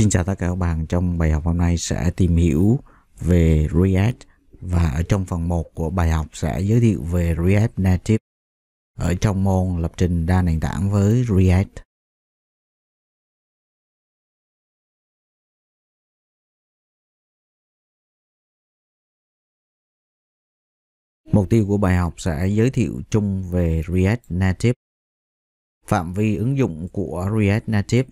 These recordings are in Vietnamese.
Xin chào tất cả các bạn, trong bài học hôm nay sẽ tìm hiểu về React và ở trong phần 1 của bài học sẽ giới thiệu về React Native ở trong môn lập trình đa nền tảng với React. Mục tiêu của bài học sẽ giới thiệu chung về React Native, phạm vi ứng dụng của React Native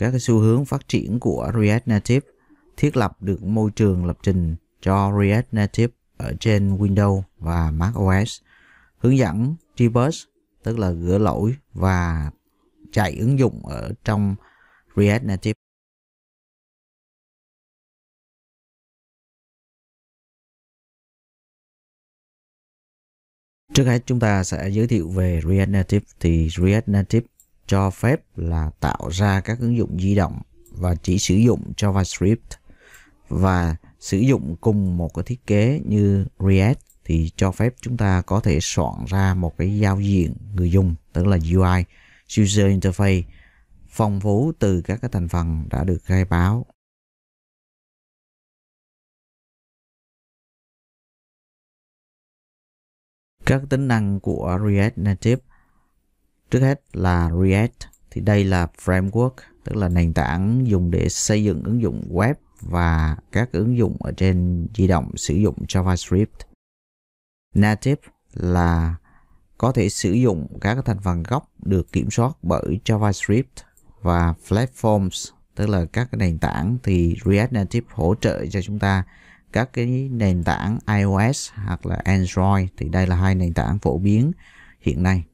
các cái xu hướng phát triển của React Native, thiết lập được môi trường lập trình cho React Native ở trên Windows và mac os hướng dẫn debug tức là gỡ lỗi và chạy ứng dụng ở trong React Native. Trước hết chúng ta sẽ giới thiệu về React Native thì React Native cho phép là tạo ra các ứng dụng di động và chỉ sử dụng JavaScript và sử dụng cùng một cái thiết kế như React thì cho phép chúng ta có thể soạn ra một cái giao diện người dùng tức là UI user interface phong phú từ các cái thành phần đã được khai báo các tính năng của React Native Trước hết là React thì đây là framework tức là nền tảng dùng để xây dựng ứng dụng web và các ứng dụng ở trên di động sử dụng JavaScript. Native là có thể sử dụng các thành phần gốc được kiểm soát bởi JavaScript và platforms tức là các cái nền tảng thì React Native hỗ trợ cho chúng ta các cái nền tảng iOS hoặc là Android thì đây là hai nền tảng phổ biến hiện nay.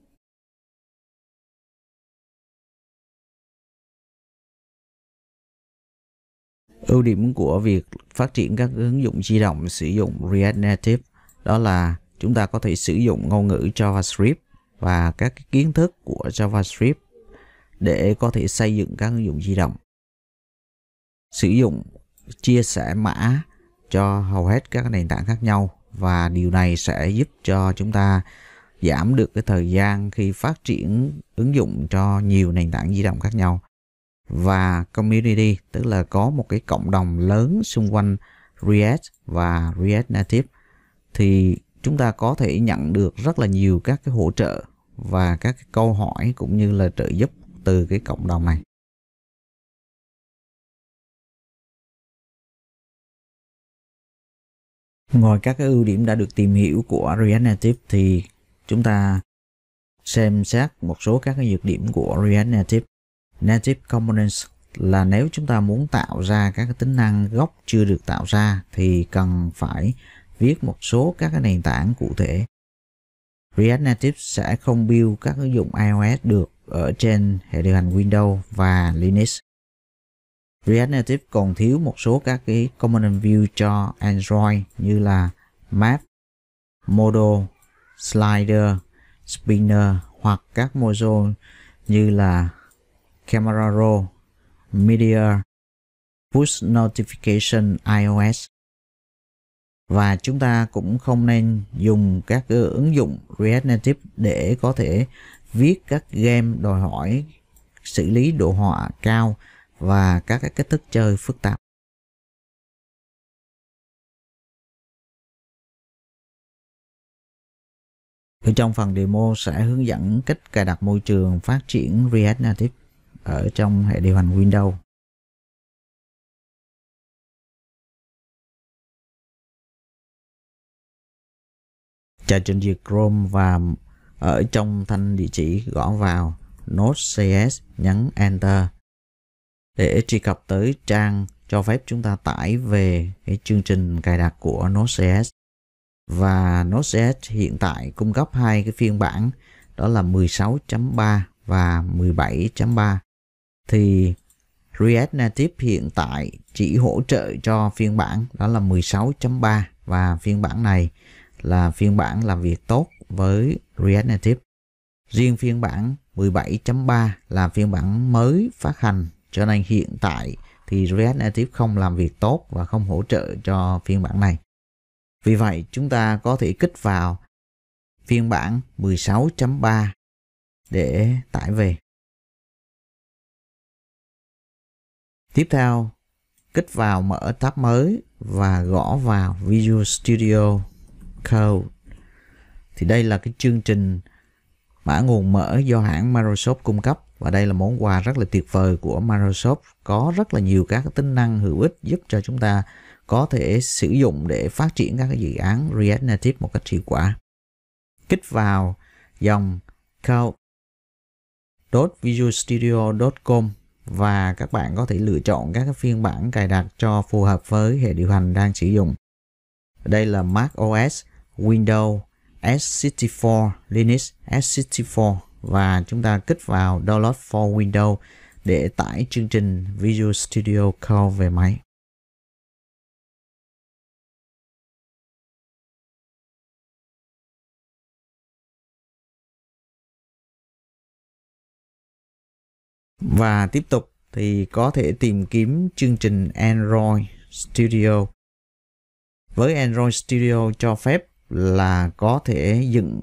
Ưu điểm của việc phát triển các ứng dụng di động sử dụng React Native đó là chúng ta có thể sử dụng ngôn ngữ JavaScript và các kiến thức của JavaScript để có thể xây dựng các ứng dụng di động. Sử dụng chia sẻ mã cho hầu hết các nền tảng khác nhau và điều này sẽ giúp cho chúng ta giảm được cái thời gian khi phát triển ứng dụng cho nhiều nền tảng di động khác nhau và community tức là có một cái cộng đồng lớn xung quanh React và React Native thì chúng ta có thể nhận được rất là nhiều các cái hỗ trợ và các cái câu hỏi cũng như là trợ giúp từ cái cộng đồng này. Ngoài các cái ưu điểm đã được tìm hiểu của React Native thì chúng ta xem xét một số các cái nhược điểm của React Native native components là nếu chúng ta muốn tạo ra các cái tính năng gốc chưa được tạo ra thì cần phải viết một số các cái nền tảng cụ thể. React Native sẽ không build các ứng dụng iOS được ở trên hệ điều hành Windows và Linux. React Native còn thiếu một số các cái component view cho Android như là Map, Model, Slider, Spinner hoặc các module như là Camera Raw, Media, Push Notification iOS. Và chúng ta cũng không nên dùng các ứng dụng React Native để có thể viết các game đòi hỏi xử lý đồ họa cao và các cái cách thức chơi phức tạp. Ở trong phần demo sẽ hướng dẫn cách cài đặt môi trường phát triển React Native ở trong hệ điều hành Windows chạy trình duyệt Chrome và ở trong thanh địa chỉ gõ vào node.js nhấn Enter để truy cập tới trang cho phép chúng ta tải về cái chương trình cài đặt của Node.js và Node.js hiện tại cung cấp hai cái phiên bản đó là 16.3 và 17.3 thì React Native hiện tại chỉ hỗ trợ cho phiên bản đó là 16.3 và phiên bản này là phiên bản làm việc tốt với React Native. Riêng phiên bản 17.3 là phiên bản mới phát hành cho nên hiện tại thì React Native không làm việc tốt và không hỗ trợ cho phiên bản này. Vì vậy chúng ta có thể kích vào phiên bản 16.3 để tải về. Tiếp theo, kích vào mở tab mới và gõ vào Visual Studio Code. Thì đây là cái chương trình mã nguồn mở do hãng Microsoft cung cấp và đây là món quà rất là tuyệt vời của Microsoft có rất là nhiều các tính năng hữu ích giúp cho chúng ta có thể sử dụng để phát triển các dự án React Native một cách hiệu quả. Kích vào dòng code .visualstudio.com và các bạn có thể lựa chọn các phiên bản cài đặt cho phù hợp với hệ điều hành đang sử dụng. Đây là Mac OS, Windows, S64, Linux, S64 và chúng ta kích vào Download for Windows để tải chương trình Visual Studio Code về máy. Và tiếp tục thì có thể tìm kiếm chương trình Android Studio. Với Android Studio cho phép là có thể dựng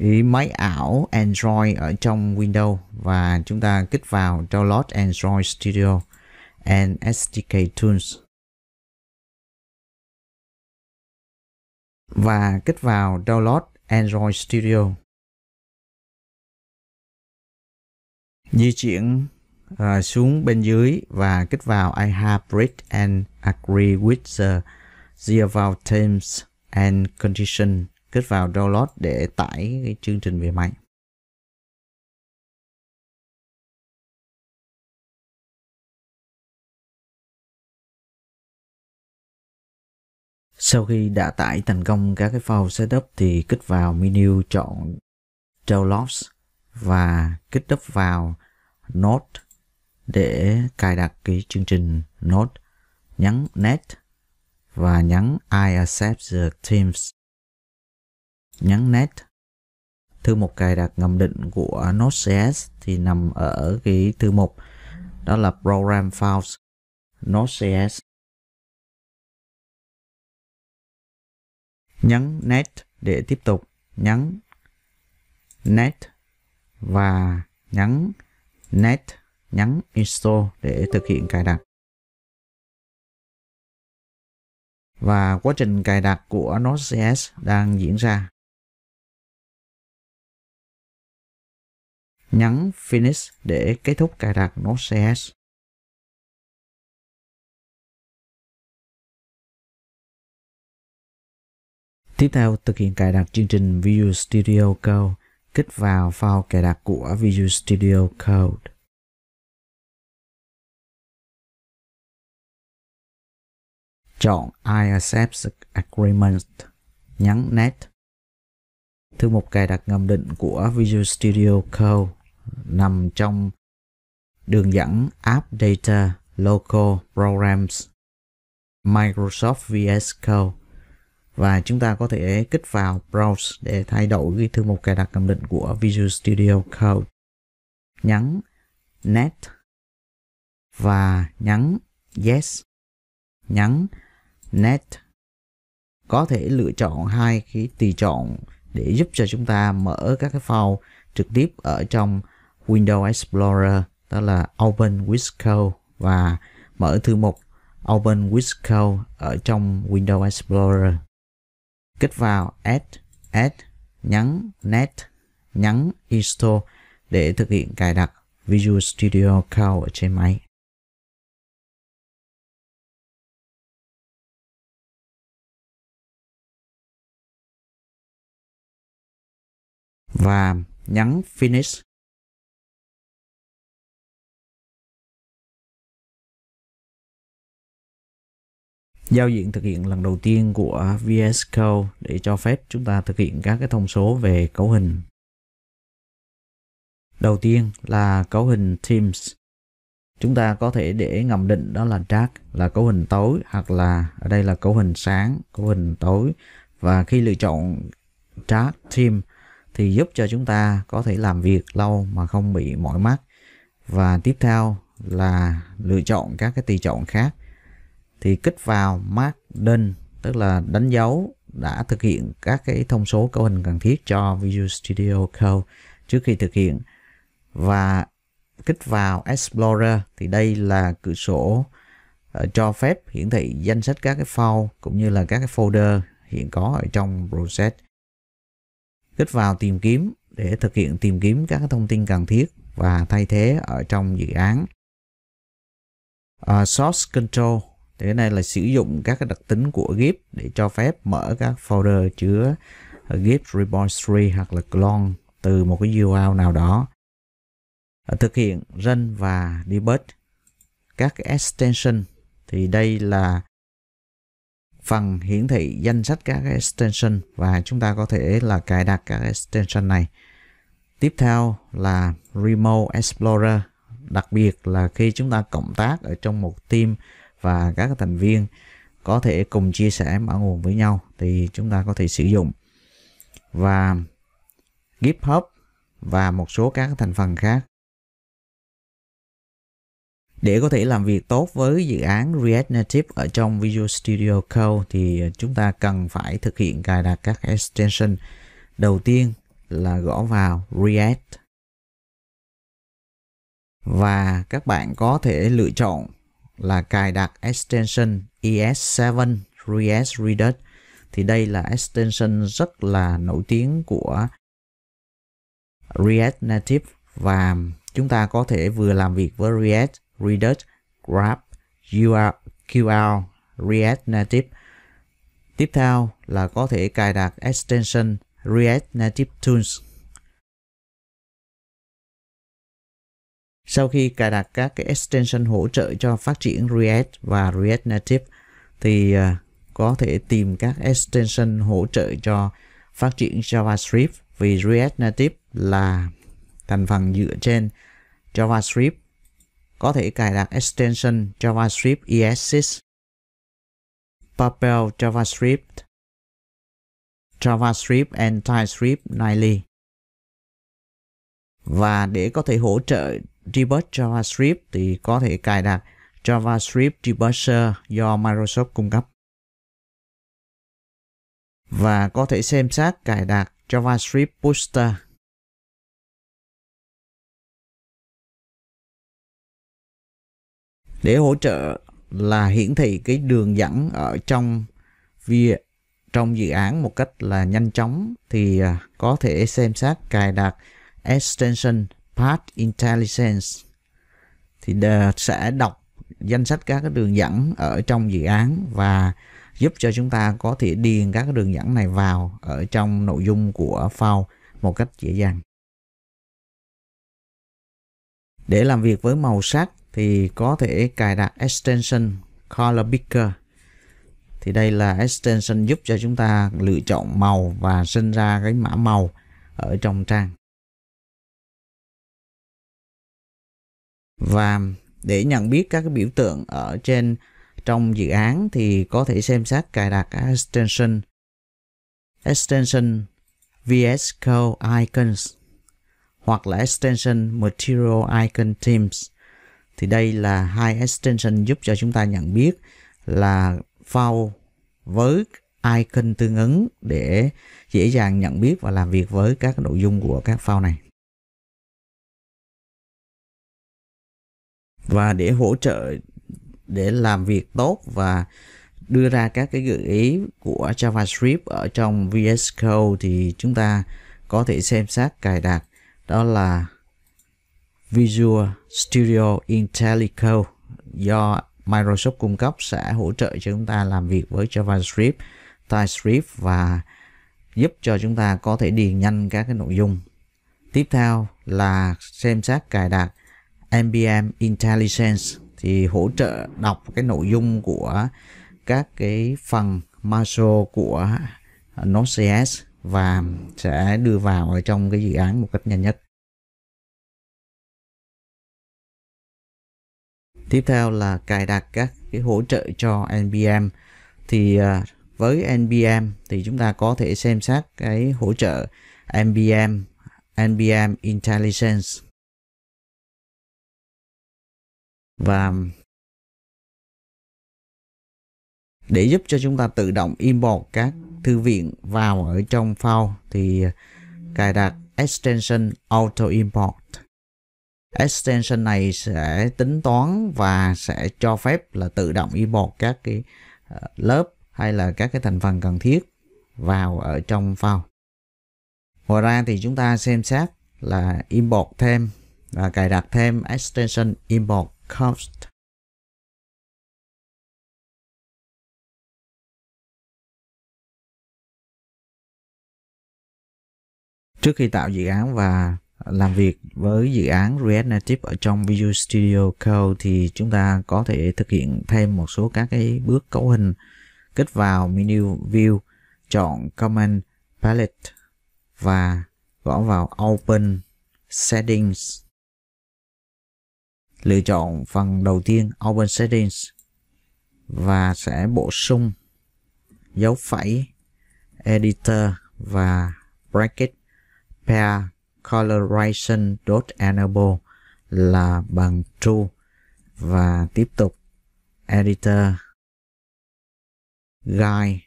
ý máy ảo Android ở trong Windows và chúng ta kích vào download Android Studio and SDK Tools và kích vào download Android Studio di chuyển uh, xuống bên dưới và kích vào I have read and agree with the, the terms and condition kích vào download để tải cái chương trình về máy Sau khi đã tải thành công các cái file setup thì kích vào menu chọn Downloads và kích đúp vào Node để cài đặt cái chương trình Node, nhấn Net và nhấn I accept the Teams. Nhấn Net. Thư mục cài đặt ngầm định của Node.js thì nằm ở cái thư mục đó là Program Files Node.js. Nhấn Net để tiếp tục, nhấn Net và nhấn net nhắn install để thực hiện cài đặt. Và quá trình cài đặt của Node.js đang diễn ra. Nhấn Finish để kết thúc cài đặt Node.js. Tiếp theo, thực hiện cài đặt chương trình Visual Studio Code kích vào file cài đặt của Visual Studio Code. Chọn I accept agreement, nhấn Next. Thư mục cài đặt ngầm định của Visual Studio Code nằm trong đường dẫn App Data Local Programs Microsoft VS Code và chúng ta có thể kích vào Browse để thay đổi ghi thư mục cài đặt cầm định của Visual Studio Code. Nhấn Net và nhấn Yes. Nhấn Net. Có thể lựa chọn hai cái tùy chọn để giúp cho chúng ta mở các cái file trực tiếp ở trong Windows Explorer đó là Open with Code và mở thư mục Open with Code ở trong Windows Explorer kích vào add add nhắn net nhắn install để thực hiện cài đặt Visual Studio Code ở trên máy. Và nhắn Finish giao diện thực hiện lần đầu tiên của VS Code để cho phép chúng ta thực hiện các cái thông số về cấu hình. Đầu tiên là cấu hình Teams. Chúng ta có thể để ngầm định đó là dark là cấu hình tối hoặc là ở đây là cấu hình sáng, cấu hình tối và khi lựa chọn dark team thì giúp cho chúng ta có thể làm việc lâu mà không bị mỏi mắt. Và tiếp theo là lựa chọn các cái tùy chọn khác thì kích vào mark done tức là đánh dấu đã thực hiện các cái thông số cấu hình cần thiết cho Visual Studio Code trước khi thực hiện và kích vào Explorer thì đây là cửa sổ ờ, cho phép hiển thị danh sách các cái file cũng như là các cái folder hiện có ở trong project. Kích vào tìm kiếm để thực hiện tìm kiếm các cái thông tin cần thiết và thay thế ở trong dự án. Uh, source Control thì cái này là sử dụng các cái đặc tính của git để cho phép mở các folder chứa git repository hoặc là clone từ một cái url nào đó à, thực hiện run và debug các cái extension thì đây là phần hiển thị danh sách các cái extension và chúng ta có thể là cài đặt các extension này tiếp theo là remote explorer đặc biệt là khi chúng ta cộng tác ở trong một team và các thành viên có thể cùng chia sẻ mã nguồn với nhau thì chúng ta có thể sử dụng và GitHub và một số các thành phần khác. Để có thể làm việc tốt với dự án React Native ở trong Visual Studio Code thì chúng ta cần phải thực hiện cài đặt các extension. Đầu tiên là gõ vào React và các bạn có thể lựa chọn là cài đặt extension ES7 Redux Redux thì đây là extension rất là nổi tiếng của React Native và chúng ta có thể vừa làm việc với React, Redux, Grab, QR, React Native. Tiếp theo là có thể cài đặt extension React Native Tools Sau khi cài đặt các cái extension hỗ trợ cho phát triển React và React Native thì ờ, có thể tìm các extension hỗ trợ cho phát triển JavaScript vì React Native là thành phần dựa trên JavaScript có thể cài đặt extension JavaScript ES6 Papel JavaScript JavaScript and TypeScript Nightly và để có thể hỗ trợ debug JavaScript thì có thể cài đặt JavaScript Debugger do Microsoft cung cấp. Và có thể xem xét cài đặt JavaScript Booster. Để hỗ trợ là hiển thị cái đường dẫn ở trong việc trong dự án một cách là nhanh chóng thì à, có thể xem xét cài đặt extension Path Intelligence thì sẽ đọc danh sách các cái đường dẫn ở trong dự án và giúp cho chúng ta có thể điền các cái đường dẫn này vào ở trong nội dung của file một cách dễ dàng. Để làm việc với màu sắc thì có thể cài đặt extension Color Picker. Thì đây là extension giúp cho chúng ta lựa chọn màu và sinh ra cái mã màu ở trong trang. và để nhận biết các cái biểu tượng ở trên trong dự án thì có thể xem xét cài đặt extension extension VS Code Icons hoặc là extension Material Icon Teams. Thì đây là hai extension giúp cho chúng ta nhận biết là file với icon tương ứng để dễ dàng nhận biết và làm việc với các nội dung của các file này. và để hỗ trợ để làm việc tốt và đưa ra các cái gợi ý của JavaScript ở trong VS Code thì chúng ta có thể xem xét cài đặt đó là Visual Studio IntelliCode do Microsoft cung cấp sẽ hỗ trợ cho chúng ta làm việc với JavaScript, TypeScript và giúp cho chúng ta có thể điền nhanh các cái nội dung. Tiếp theo là xem xét cài đặt MBM Intelligence thì hỗ trợ đọc cái nội dung của các cái phần Marshall của Node.js và sẽ đưa vào ở trong cái dự án một cách nhanh nhất. Tiếp theo là cài đặt các cái hỗ trợ cho NPM thì à, với NPM thì chúng ta có thể xem xét cái hỗ trợ NPM NPM Intelligence và để giúp cho chúng ta tự động import các thư viện vào ở trong file thì cài đặt extension auto import extension này sẽ tính toán và sẽ cho phép là tự động import các cái ờ, lớp hay là các cái thành phần cần thiết vào ở trong file ngoài ra thì chúng ta xem xét là import thêm và cài đặt thêm extension import cost trước khi tạo dự án và làm việc với dự án React Native ở trong Visual Studio Code thì chúng ta có thể thực hiện thêm một số các cái bước cấu hình kích vào menu view chọn command palette và gõ vào open settings lựa chọn phần đầu tiên Open Settings và sẽ bổ sung dấu phẩy Editor và bracket pair coloration dot enable là bằng true và tiếp tục editor guide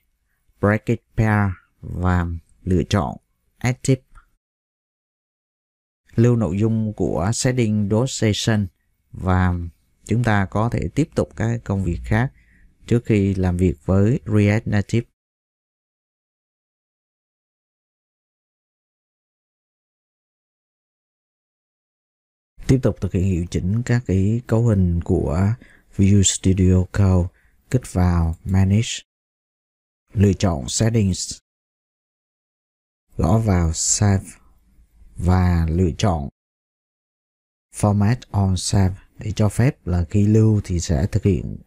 bracket pair và lựa chọn active lưu nội dung của setting dot session và chúng ta có thể tiếp tục các công việc khác trước khi làm việc với React Native. Tiếp tục thực hiện hiệu chỉnh các cái cấu hình của Vue Studio Code, kích vào Manage, lựa chọn Settings, gõ vào Save và lựa chọn format on save để cho phép là khi lưu thì sẽ thực hiện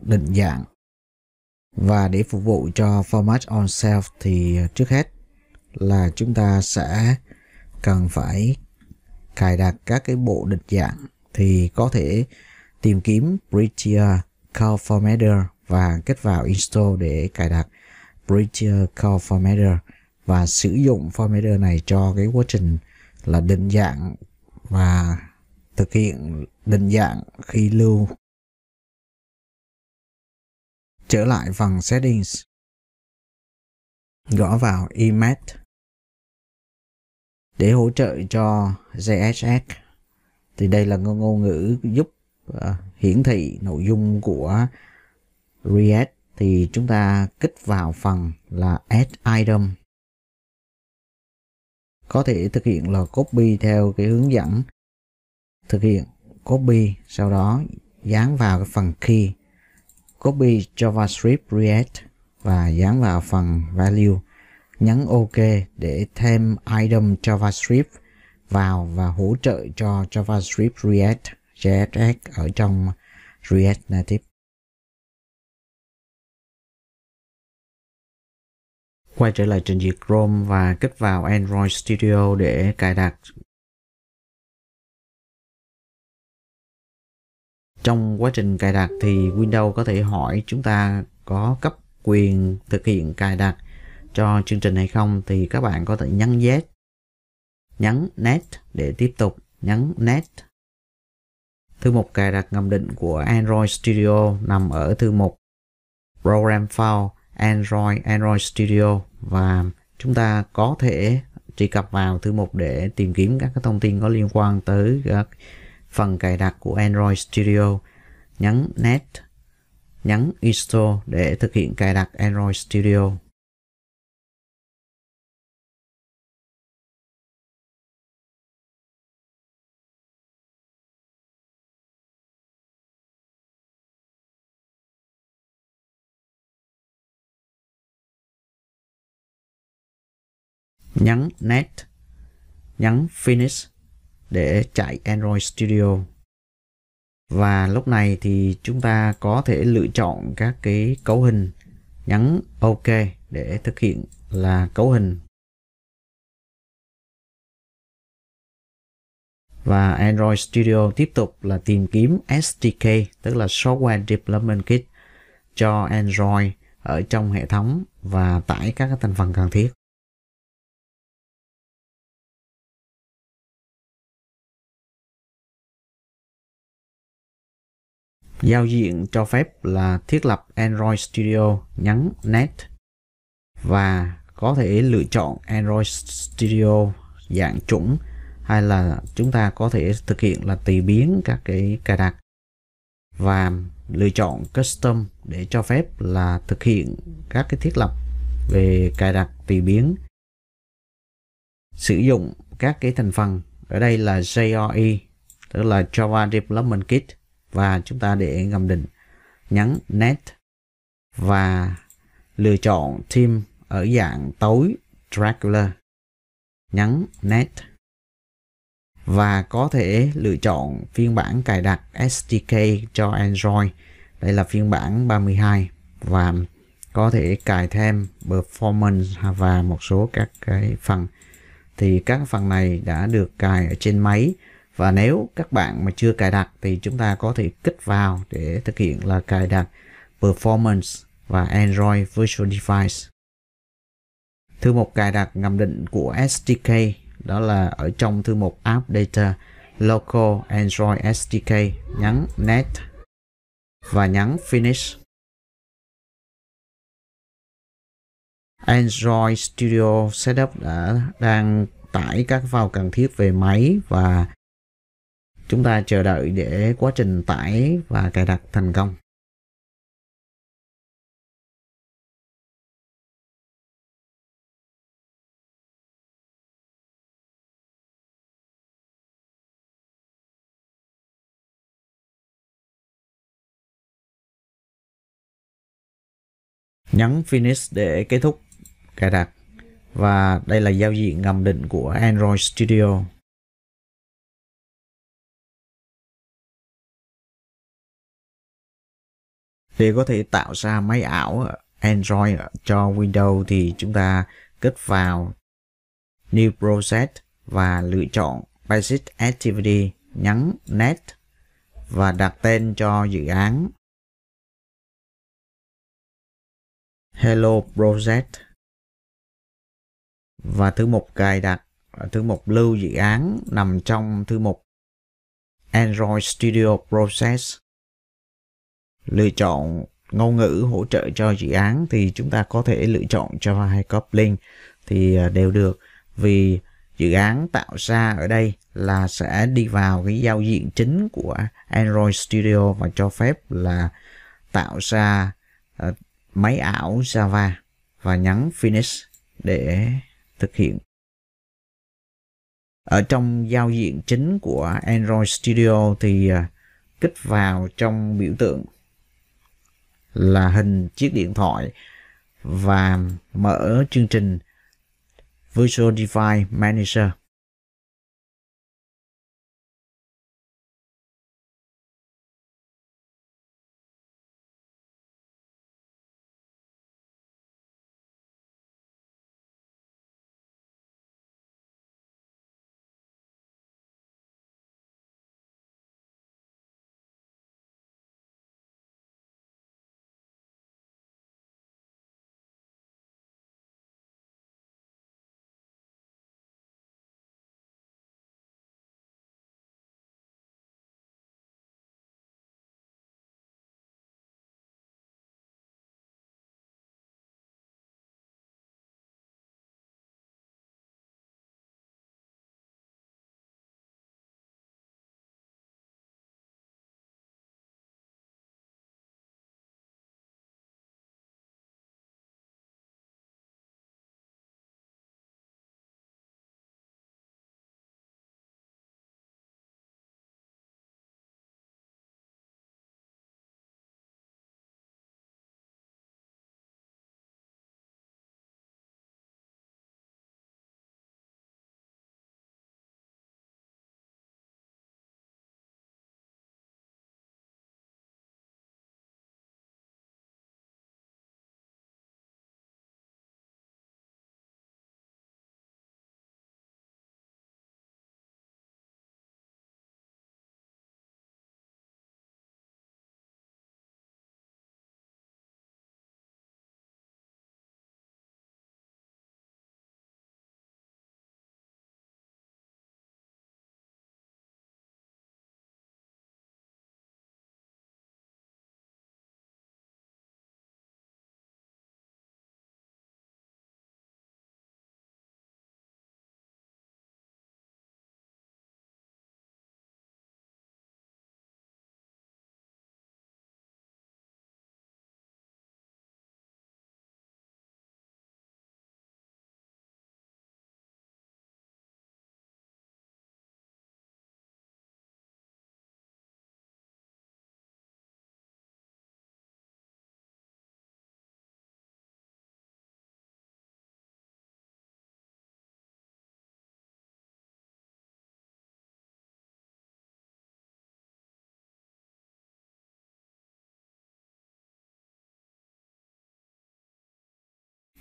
định dạng và để phục vụ cho format on save thì trước hết là chúng ta sẽ cần phải cài đặt các cái bộ định dạng thì có thể tìm kiếm Bridger call Formatter và kết vào install để cài đặt Bridger call Formatter và sử dụng formatter này cho cái quá trình là định dạng và thực hiện định dạng khi lưu. Trở lại phần Settings. Gõ vào Image. Để hỗ trợ cho JSX thì đây là ngôn ngữ giúp à, hiển thị nội dung của React thì chúng ta kích vào phần là Add Item. Có thể thực hiện là copy theo cái hướng dẫn thực hiện copy sau đó dán vào cái phần key copy javascript react và dán vào phần value nhấn ok để thêm item javascript vào và hỗ trợ cho javascript react JSX ở trong React Native quay trở lại trình duyệt Chrome và kích vào Android Studio để cài đặt trong quá trình cài đặt thì Windows có thể hỏi chúng ta có cấp quyền thực hiện cài đặt cho chương trình hay không thì các bạn có thể nhấn yes nhấn net để tiếp tục nhấn net thư mục cài đặt ngầm định của Android Studio nằm ở thư mục Program File Android Android Studio và chúng ta có thể truy cập vào thư mục để tìm kiếm các thông tin có liên quan tới các phần cài đặt của Android Studio, nhấn Net, nhấn Install để thực hiện cài đặt Android Studio. nhấn Next, nhấn Finish để chạy Android Studio. Và lúc này thì chúng ta có thể lựa chọn các cái cấu hình, nhấn OK để thực hiện là cấu hình. Và Android Studio tiếp tục là tìm kiếm SDK, tức là Software Development Kit cho Android ở trong hệ thống và tải các thành phần cần thiết. Giao diện cho phép là thiết lập Android Studio nhắn Net và có thể lựa chọn Android Studio dạng chuẩn hay là chúng ta có thể thực hiện là tùy biến các cái cài đặt và lựa chọn custom để cho phép là thực hiện các cái thiết lập về cài đặt tùy biến sử dụng các cái thành phần ở đây là JRE tức là Java Development Kit và chúng ta để gầm định nhấn net và lựa chọn theme ở dạng tối Dracula nhấn net và có thể lựa chọn phiên bản cài đặt SDK cho Android đây là phiên bản 32 và có thể cài thêm performance và một số các cái phần thì các phần này đã được cài ở trên máy và nếu các bạn mà chưa cài đặt thì chúng ta có thể kích vào để thực hiện là cài đặt Performance và Android Virtual Device. Thư mục cài đặt ngầm định của SDK đó là ở trong thư mục App Data Local Android SDK nhấn Net và nhấn Finish. Android Studio Setup đã đang tải các file cần thiết về máy và Chúng ta chờ đợi để quá trình tải và cài đặt thành công. Nhấn Finish để kết thúc cài đặt và đây là giao diện ngầm định của Android Studio. để có thể tạo ra máy ảo Android cho Windows thì chúng ta kết vào New Project và lựa chọn Basic Activity nhấn Next và đặt tên cho dự án Hello Project và thứ mục cài đặt thứ mục lưu dự án nằm trong thứ mục Android Studio Process lựa chọn ngôn ngữ hỗ trợ cho dự án thì chúng ta có thể lựa chọn Java hay Kotlin thì à, đều được vì dự án tạo ra ở đây là sẽ đi vào cái giao diện chính của Android Studio và cho phép là tạo ra à, máy ảo Java và nhấn Finish để thực hiện. Ở trong giao diện chính của Android Studio thì à, kích vào trong biểu tượng là hình chiếc điện thoại và mở chương trình Visual Device Manager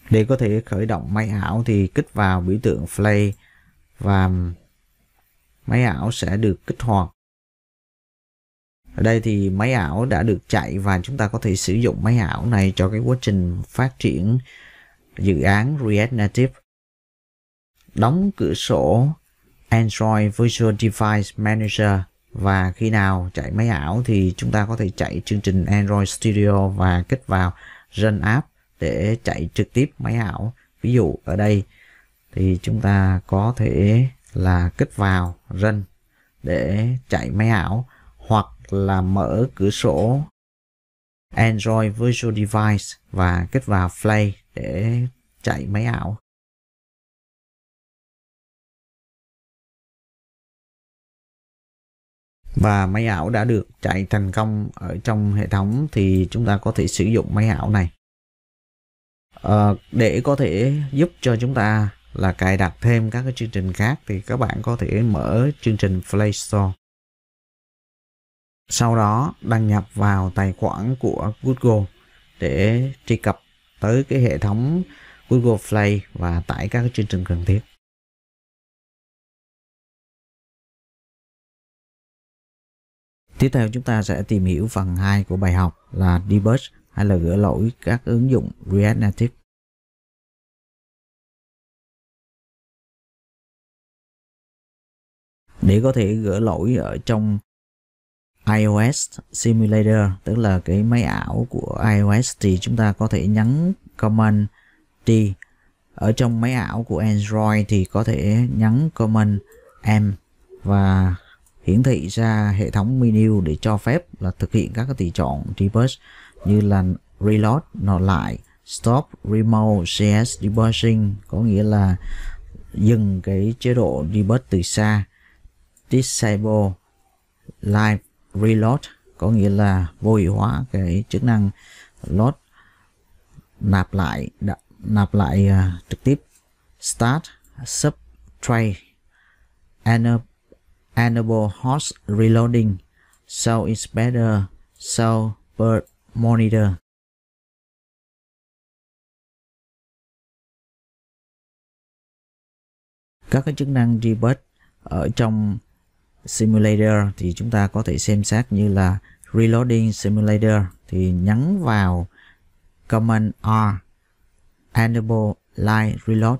Để có thể khởi động máy ảo thì kích vào biểu tượng Play và máy ảo sẽ được kích hoạt. Ở đây thì máy ảo đã được chạy và chúng ta có thể sử dụng máy ảo này cho cái quá trình phát triển dự án React Native. Đóng cửa sổ Android Virtual Device Manager và khi nào chạy máy ảo thì chúng ta có thể chạy chương trình Android Studio và kích vào Run App để chạy trực tiếp máy ảo ví dụ ở đây thì chúng ta có thể là kích vào run để chạy máy ảo hoặc là mở cửa sổ Android Virtual Device và kích vào Play để chạy máy ảo. Và máy ảo đã được chạy thành công ở trong hệ thống thì chúng ta có thể sử dụng máy ảo này Ờ, để có thể giúp cho chúng ta là cài đặt thêm các cái chương trình khác thì các bạn có thể mở chương trình Play Store sau đó đăng nhập vào tài khoản của Google để truy cập tới cái hệ thống Google Play và tải các cái chương trình cần thiết Tiếp theo chúng ta sẽ tìm hiểu phần 2 của bài học là debug hay là gỡ lỗi các ứng dụng React Native. Để có thể gỡ lỗi ở trong iOS Simulator, tức là cái máy ảo của iOS thì chúng ta có thể nhấn Command T. Ở trong máy ảo của Android thì có thể nhấn Command M và hiển thị ra hệ thống menu để cho phép là thực hiện các cái tùy chọn debug như là reload nó lại stop remote cs debugging có nghĩa là dừng cái chế độ debug từ xa disable live reload có nghĩa là vô hiệu hóa cái chức năng load nạp lại đã, nạp lại uh, trực tiếp start subtract enable, enable host reloading so show better, so bird monitor các cái chức năng debug ở trong simulator thì chúng ta có thể xem xét như là reloading simulator thì nhấn vào command R enable line reload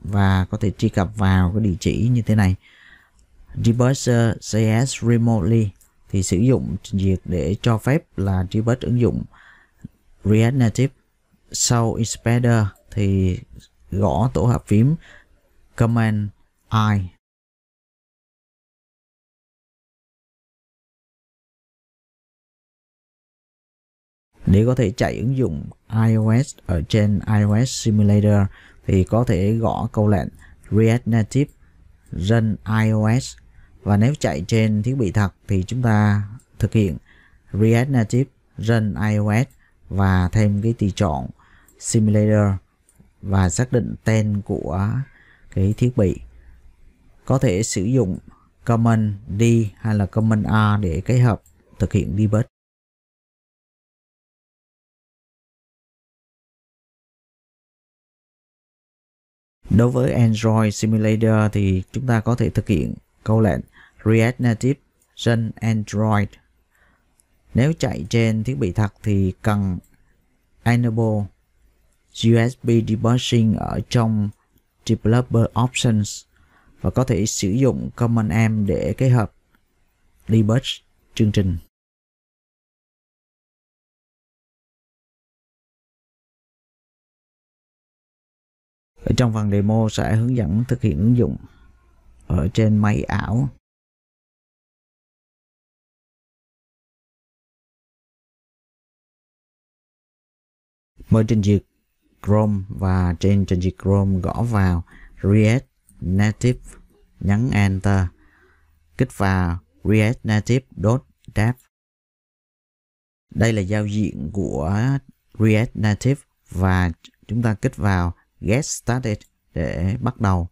và có thể truy cập vào cái địa chỉ như thế này debugger cs remotely thì sử dụng trình để cho phép là truy debug ứng dụng React Native. Sau Inspector thì gõ tổ hợp phím Command I để có thể chạy ứng dụng iOS ở trên iOS Simulator thì có thể gõ câu lệnh React Native Run iOS và nếu chạy trên thiết bị thật thì chúng ta thực hiện React Native Run iOS và thêm cái tùy chọn Simulator và xác định tên của cái thiết bị có thể sử dụng Command D hay là Command A để kết hợp thực hiện debug Đối với Android Simulator thì chúng ta có thể thực hiện câu lệnh React Native trên Android. Nếu chạy trên thiết bị thật thì cần enable USB debugging ở trong Developer Options và có thể sử dụng Command M để kết hợp debug chương trình. Ở trong phần demo sẽ hướng dẫn thực hiện ứng dụng ở trên máy ảo mở trình duyệt Chrome và trên trình duyệt Chrome gõ vào React Native nhấn Enter kích vào React Native dev. đây là giao diện của React Native và chúng ta kích vào Get Started để bắt đầu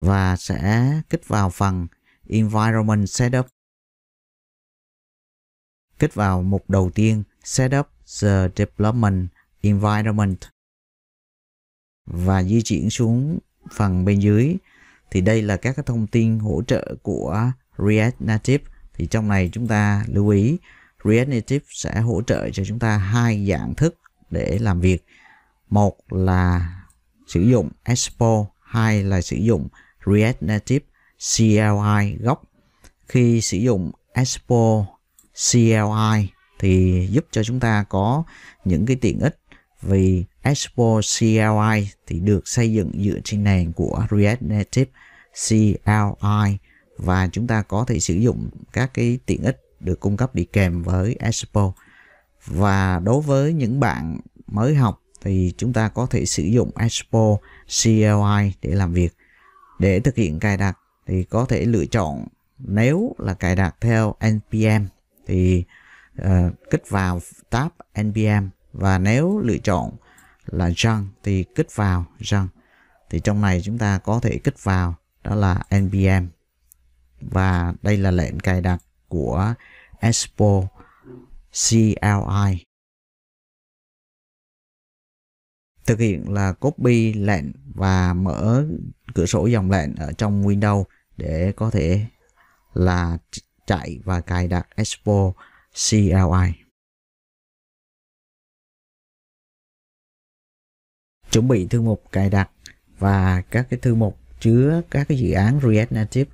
và sẽ kích vào phần Environment Setup kích vào mục đầu tiên Setup the development environment và di chuyển xuống phần bên dưới thì đây là các cái thông tin hỗ trợ của React Native thì trong này chúng ta lưu ý React Native sẽ hỗ trợ cho chúng ta hai dạng thức để làm việc một là sử dụng Expo hai là sử dụng React Native CLI gốc khi sử dụng Expo CLI thì giúp cho chúng ta có những cái tiện ích vì Expo CLI thì được xây dựng dựa trên nền của React Native CLI và chúng ta có thể sử dụng các cái tiện ích được cung cấp đi kèm với Expo. Và đối với những bạn mới học thì chúng ta có thể sử dụng Expo CLI để làm việc. Để thực hiện cài đặt thì có thể lựa chọn nếu là cài đặt theo NPM thì Ờ, kích vào tab npm và nếu lựa chọn là run thì kích vào run thì trong này chúng ta có thể kích vào đó là npm và đây là lệnh cài đặt của expo CLI thực hiện là copy lệnh và mở cửa sổ dòng lệnh ở trong Windows để có thể là chạy và cài đặt Expo CLI. Chuẩn bị thư mục cài đặt và các cái thư mục chứa các cái dự án React Native.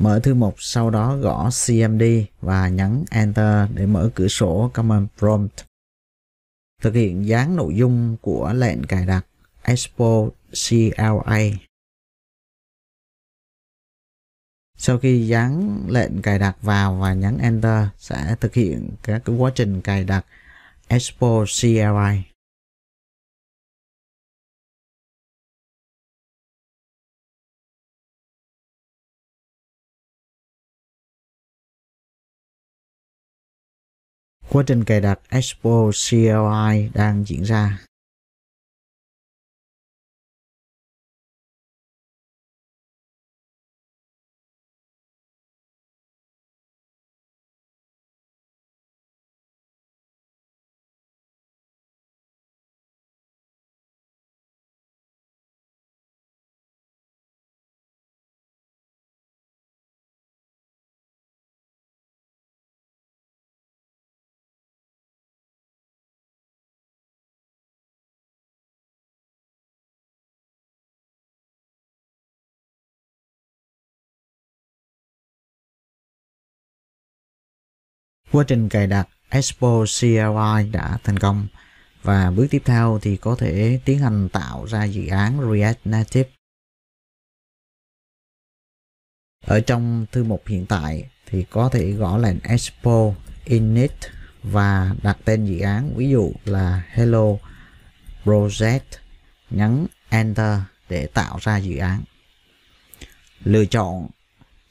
Mở thư mục sau đó gõ CMD và nhấn Enter để mở cửa sổ Command Prompt. Thực hiện dán nội dung của lệnh cài đặt Expo CLI sau khi dán lệnh cài đặt vào và nhấn Enter sẽ thực hiện các cái quá trình cài đặt Expo CLI. Quá trình cài đặt Expo CLI đang diễn ra. quá trình cài đặt Expo CLI đã thành công và bước tiếp theo thì có thể tiến hành tạo ra dự án React Native. Ở trong thư mục hiện tại thì có thể gõ lệnh Expo Init và đặt tên dự án ví dụ là Hello Project nhấn Enter để tạo ra dự án. Lựa chọn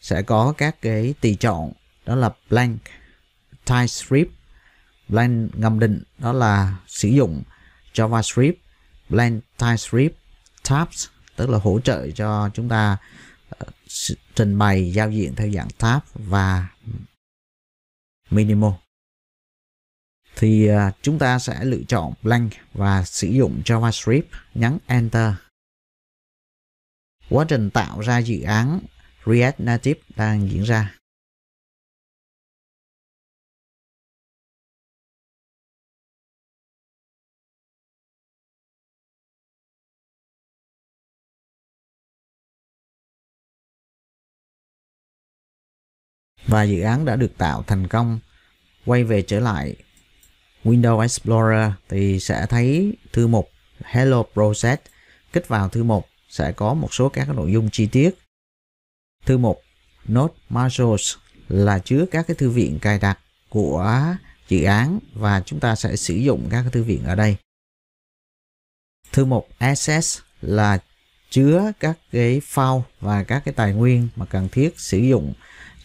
sẽ có các cái tùy chọn đó là blank TypeScript Blend ngầm định đó là sử dụng JavaScript Blend TypeScript Tabs tức là hỗ trợ cho chúng ta ờ, trình bày giao diện theo dạng tab và minimal thì ờ, chúng ta sẽ lựa chọn blank và sử dụng JavaScript nhấn Enter quá trình tạo ra dự án React Native đang diễn ra và dự án đã được tạo thành công quay về trở lại Windows Explorer thì sẽ thấy thư mục Hello Project kích vào thư mục sẽ có một số các nội dung chi tiết thư mục Node Modules là chứa các cái thư viện cài đặt của dự án và chúng ta sẽ sử dụng các cái thư viện ở đây thư mục Access là chứa các cái file và các cái tài nguyên mà cần thiết sử dụng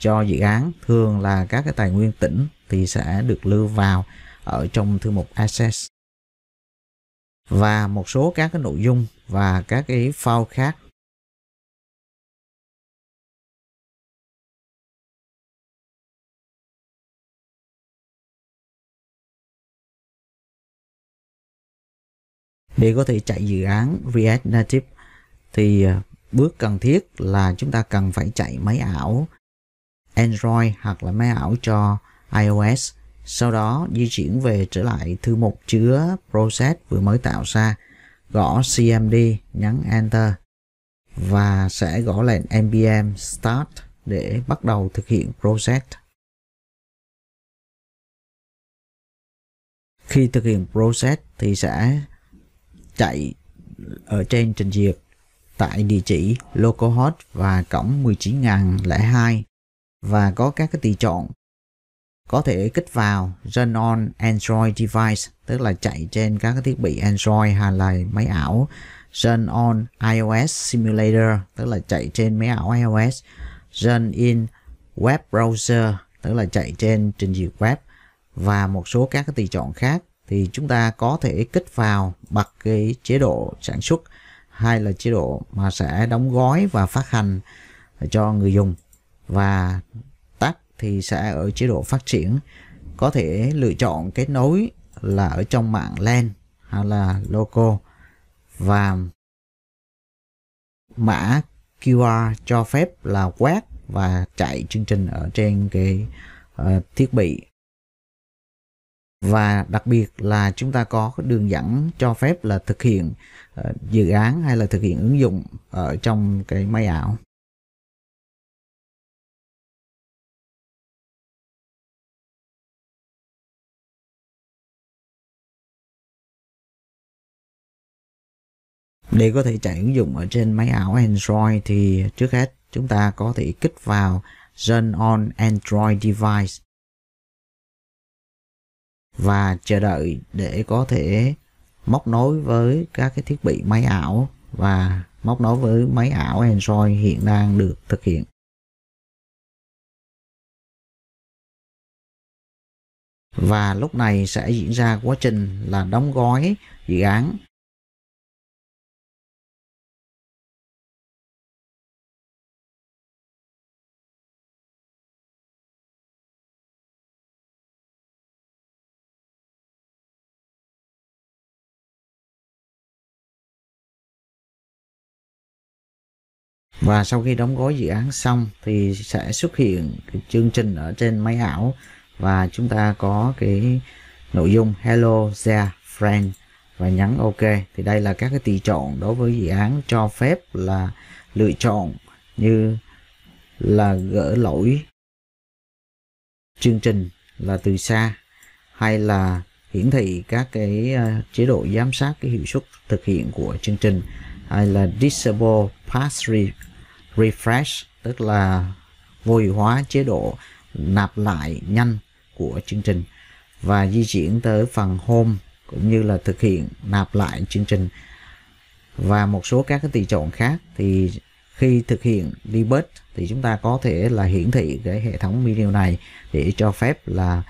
cho dự án thường là các cái tài nguyên tỉnh thì sẽ được lưu vào ở trong thư mục access và một số các cái nội dung và các cái file khác để có thể chạy dự án React Native thì à, bước cần thiết là chúng ta cần phải chạy máy ảo Android hoặc là máy ảo cho iOS sau đó di chuyển về trở lại thư mục chứa process vừa mới tạo ra gõ CMD nhấn Enter và sẽ gõ lệnh npm start để bắt đầu thực hiện process khi thực hiện process thì sẽ chạy ở trên trình duyệt tại địa chỉ localhost và cổng 19.002 và có các cái tùy chọn có thể kích vào run on Android device tức là chạy trên các cái thiết bị Android hay là máy ảo run on iOS simulator tức là chạy trên máy ảo iOS run in web browser tức là chạy trên trình duyệt web và một số các cái tùy chọn khác thì chúng ta có thể kích vào bật cái chế độ sản xuất hay là chế độ mà sẽ đóng gói và phát hành cho người dùng và tắt thì sẽ ở chế độ phát triển có thể lựa chọn kết nối là ở trong mạng LAN hay là local và mã QR cho phép là quét và chạy chương trình ở trên cái uh, thiết bị và đặc biệt là chúng ta có đường dẫn cho phép là thực hiện uh, dự án hay là thực hiện ứng dụng ở trong cái máy ảo để có thể chạy ứng dụng ở trên máy ảo Android thì trước hết chúng ta có thể kích vào Run on Android Device và chờ đợi để có thể móc nối với các cái thiết bị máy ảo và móc nối với máy ảo Android hiện đang được thực hiện. Và lúc này sẽ diễn ra quá trình là đóng gói dự án và sau khi đóng gói dự án xong thì sẽ xuất hiện cái chương trình ở trên máy ảo và chúng ta có cái nội dung hello there friend và nhấn ok thì đây là các cái tùy chọn đối với dự án cho phép là lựa chọn như là gỡ lỗi chương trình là từ xa hay là hiển thị các cái ờ, chế độ giám sát cái hiệu suất thực hiện của chương trình hay là disable pass refresh tức là vô hóa chế độ nạp lại nhanh của chương trình và di chuyển tới phần home cũng như là thực hiện nạp lại chương trình và một số các cái tùy chọn khác thì khi thực hiện debug thì chúng ta có thể là hiển thị cái hệ thống menu này để cho phép là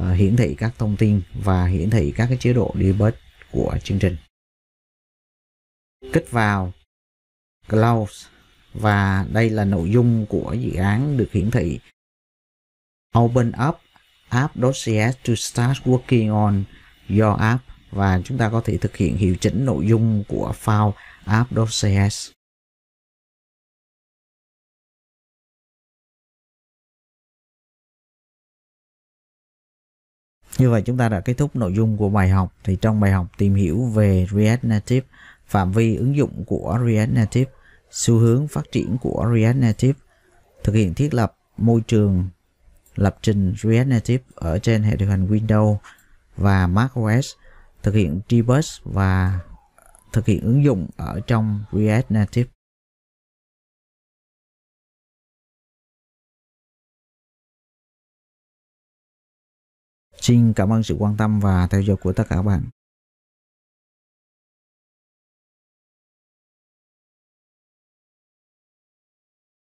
uh, hiển thị các thông tin và hiển thị các cái chế độ debug của chương trình kích vào close và đây là nội dung của dự án được hiển thị. Open up app.cs to start working on your app và chúng ta có thể thực hiện hiệu chỉnh nội dung của file app.cs. Như vậy chúng ta đã kết thúc nội dung của bài học. Thì trong bài học tìm hiểu về React Native, phạm vi ứng dụng của React Native xu hướng phát triển của React Native thực hiện thiết lập môi trường lập trình React Native ở trên hệ điều hành Windows và macOS thực hiện debug và thực hiện ứng dụng ở trong React Native. Xin cảm ơn sự quan tâm và theo dõi của tất cả các bạn.